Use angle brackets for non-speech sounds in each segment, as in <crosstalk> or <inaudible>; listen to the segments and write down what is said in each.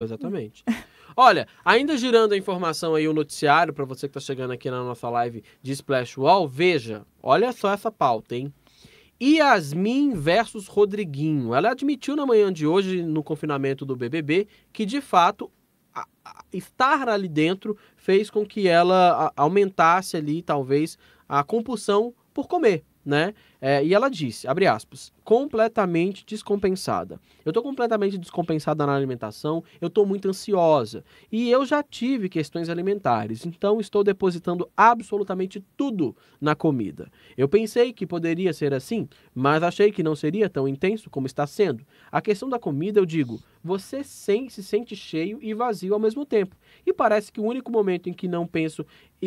Exatamente. Olha, ainda girando a informação aí, o noticiário, para você que está chegando aqui na nossa live de Splash Wall, veja, olha só essa pauta, hein? Yasmin versus Rodriguinho. Ela admitiu na manhã de hoje, no confinamento do BBB, que de fato a, a, estar ali dentro fez com que ela a, aumentasse ali, talvez, a compulsão por comer, né? É, e ela disse, abre aspas, completamente descompensada. Eu estou completamente descompensada na alimentação, eu estou muito ansiosa e eu já tive questões alimentares, então estou depositando absolutamente tudo na comida. Eu pensei que poderia ser assim, mas achei que não seria tão intenso como está sendo. A questão da comida, eu digo, você sem, se sente cheio e vazio ao mesmo tempo. E parece que o único momento em que não penso e,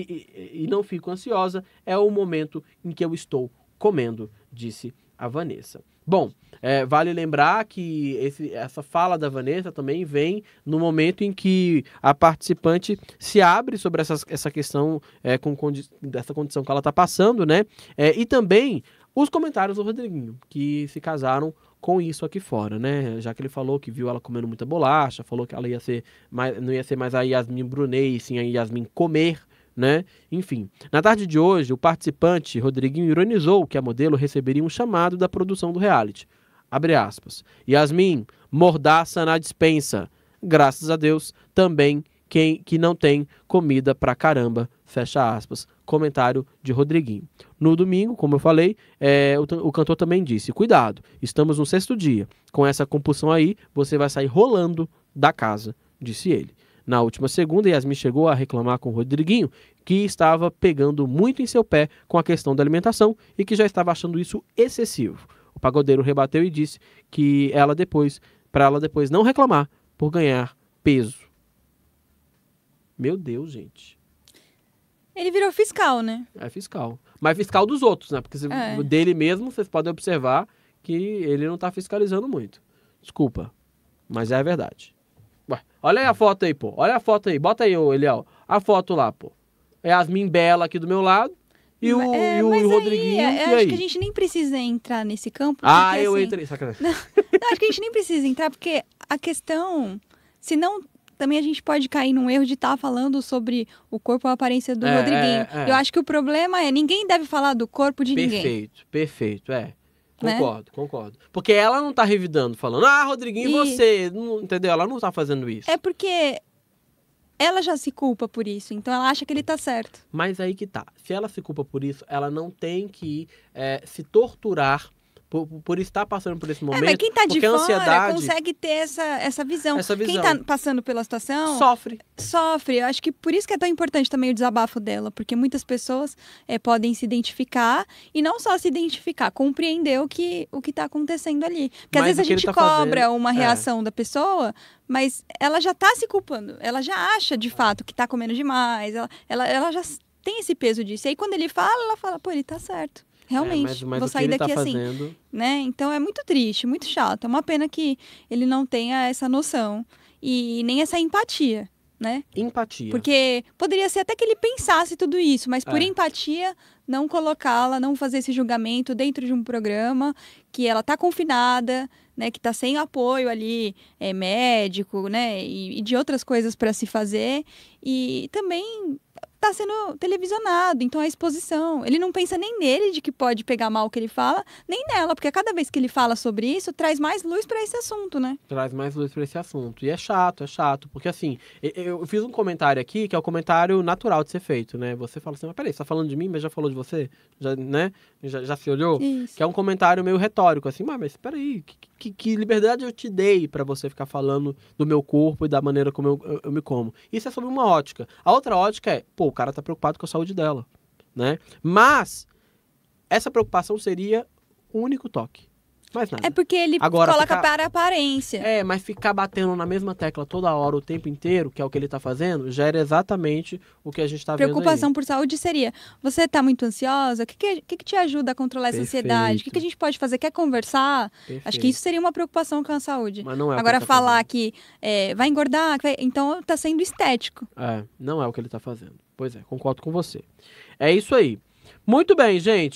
e, e não fico ansiosa é o momento em que eu estou comendo, disse a Vanessa. Bom, é, vale lembrar que esse, essa fala da Vanessa também vem no momento em que a participante se abre sobre essa questão é, com condi dessa condição que ela está passando, né? É, e também os comentários do Rodriguinho, que se casaram com isso aqui fora, né? Já que ele falou que viu ela comendo muita bolacha, falou que ela ia ser mais, não ia ser mais a Yasmin Brunet, sim a Yasmin comer, né? Enfim, na tarde de hoje, o participante Rodriguinho ironizou que a modelo receberia um chamado da produção do reality. Abre aspas. Yasmin, mordaça na dispensa. Graças a Deus, também quem que não tem comida pra caramba. Fecha aspas. Comentário de Rodriguinho. No domingo, como eu falei, é, o, o cantor também disse: Cuidado, estamos no sexto dia. Com essa compulsão aí, você vai sair rolando da casa, disse ele. Na última segunda, Yasmin chegou a reclamar com o Rodriguinho que estava pegando muito em seu pé com a questão da alimentação e que já estava achando isso excessivo. O pagodeiro rebateu e disse que ela depois, para ela depois não reclamar por ganhar peso. Meu Deus, gente. Ele virou fiscal, né? É fiscal. Mas fiscal dos outros, né? Porque se, é. dele mesmo, vocês podem observar que ele não está fiscalizando muito. Desculpa, mas é a verdade. Olha aí a foto aí, pô. Olha a foto aí. Bota aí, ô, Eliel. A foto lá, pô. É Asmin Bela aqui do meu lado. E o, é, e o, mas Rodriguinho. Aí, é, acho aí? que a gente nem precisa entrar nesse campo. Ah, eu assim, entrei, sacanagem. Não, <laughs> não, acho que a gente nem precisa entrar, porque a questão. Se não também a gente pode cair num erro de estar tá falando sobre o corpo ou a aparência do é, Rodriguinho. É, é. Eu acho que o problema é ninguém deve falar do corpo de perfeito, ninguém. Perfeito, perfeito, é. Né? Concordo, né? concordo. Porque ela não tá revidando, falando, ah, Rodriguinho, e... você. Não, entendeu? Ela não tá fazendo isso. É porque ela já se culpa por isso, então ela acha que ele tá certo. Mas aí que tá. Se ela se culpa por isso, ela não tem que é, se torturar por, por, estar passando por esse momento. É, mas quem está de fora ansiedade, consegue ter essa, essa visão. essa tá visão. Quem está passando pela situação... Sofre. Sofre. Eu acho que por isso que é tão importante também o desabafo dela, porque muitas pessoas é, podem se identificar e não só se identificar, compreender o que o está acontecendo ali. Porque mas às vezes a gente tá cobra fazendo, uma é. reação é. da pessoa, mas ela já está se culpando. Ela já acha, de fato, que está comendo demais. Ela, ela, ela já tem esse peso disso. E aí quando ele fala, ela fala, pô, ele está certo realmente, é, mas, mas vou sair tá daqui tá assim. Fazendo... Né? Então é muito triste, muito chato. É uma pena que ele não tenha essa noção e nem essa empatia. Né? Empatia. Porque poderia ser até que ele pensasse tudo isso, mas por é. empatia, não colocá-la, não fazer esse julgamento dentro de um programa que ela está confinada, né? Que está sem apoio ali, é, médico, né? E, e de outras coisas para se fazer. E também está sendo televisionado, então é exposição. Ele não pensa nem nele de que pode pegar mal o que ele fala, nem nela, porque cada vez que ele fala sobre isso, traz mais luz para esse assunto, né? Traz mais luz para esse assunto. E é chato, é chato, porque assim, eu fiz um comentário aqui que é o um comentário natural de ser feito, né? Você fala assim, mas peraí, você tá falando de mim, mas já falou de você? Já, né? Já, já se olhou? Isso. Que é um comentário meio retórico, assim, mas, espera peraí, que, que, que liberdade eu te dei para você ficar falando do meu corpo e da maneira como eu, eu, eu me como? Isso é sobre uma ótica. A outra ótica é, pô, o cara tá preocupado com a saúde dela, né? Mas essa preocupação seria o único toque. Mais nada. É porque ele Agora, coloca ficar... para a aparência. É, mas ficar batendo na mesma tecla toda hora, o tempo inteiro, que é o que ele está fazendo, gera exatamente o que a gente está vendo. Preocupação por saúde seria: você está muito ansiosa? O que, que, que, te ajuda a controlar essa Perfeito. ansiedade? O que, que a gente pode fazer? Quer conversar? Perfeito. Acho que isso seria uma preocupação com a saúde. Mas não é Agora, tá falar tá que é, vai engordar, que vai... então está sendo estético. É, não é o que ele está fazendo. Pois é, concordo com você. É isso aí. Muito bem, gente.